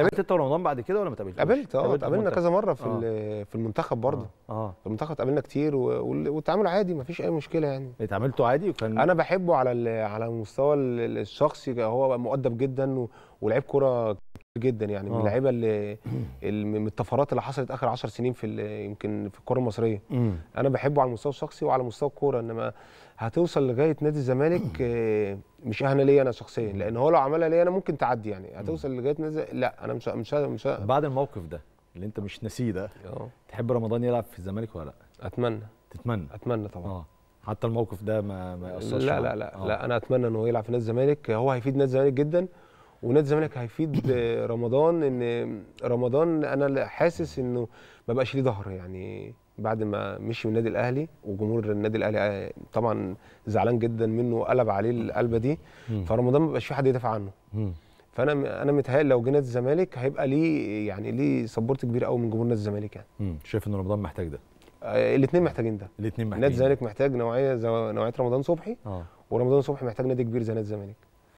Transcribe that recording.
قابلت انت ورمضان بعد كده ولا ما تقابلتش؟ قابلت اه قابلنا كذا مره في آه. في المنتخب برضه اه،, اه في المنتخب اتقابلنا كتير والتعامل عادي ما فيش اي مشكله يعني اتعاملتوا عادي وكان انا بحبه على على المستوى الشخصي هو مؤدب جدا ولعيب كوره جدا يعني من آه. اللعيبه اللي من الطفرات اللي حصلت اخر 10 سنين في يمكن في الكره المصريه انا بحبه على المستوى الشخصي وعلى مستوى الكوره انما هتوصل لغايه نادي الزمالك آه، مش اهانه ليا انا شخصيا لان هو لو عملها ليا انا ممكن تعدي يعني هتوصل لغايه نادي لا انا مش مش مش بعد الموقف ده اللي انت مش ناسيه ده آه. تحب رمضان يلعب في الزمالك ولا لا اتمنى تتمنى اتمنى طبعا آه. حتى الموقف ده ما ما ياثرش لا لا لا, لا انا اتمنى انه يلعب في نادي الزمالك هو هيفيد نادي الزمالك جدا ونادي الزمالك هيفيد رمضان ان رمضان انا حاسس انه ما بقاش ليه ظهر يعني بعد ما مشي من النادي الاهلي وجمهور النادي الاهلي آه، طبعا زعلان جدا منه وقلب عليه القلبه دي فرمضان ما بقاش في حد يدافع عنه فانا انا متهيألي لو جه نادي الزمالك هيبقى ليه يعني ليه سبورت كبير قوي من جمهور نادي الزمالك يعني شايف ان رمضان محتاج ده آه، الاثنين محتاجين ده الاثنين محتاجين نادي الزمالك محتاج نوعيه زو... نوعيه رمضان صبحي آه. ورمضان صبحي محتاج نادي كبير زي نادي الزمالك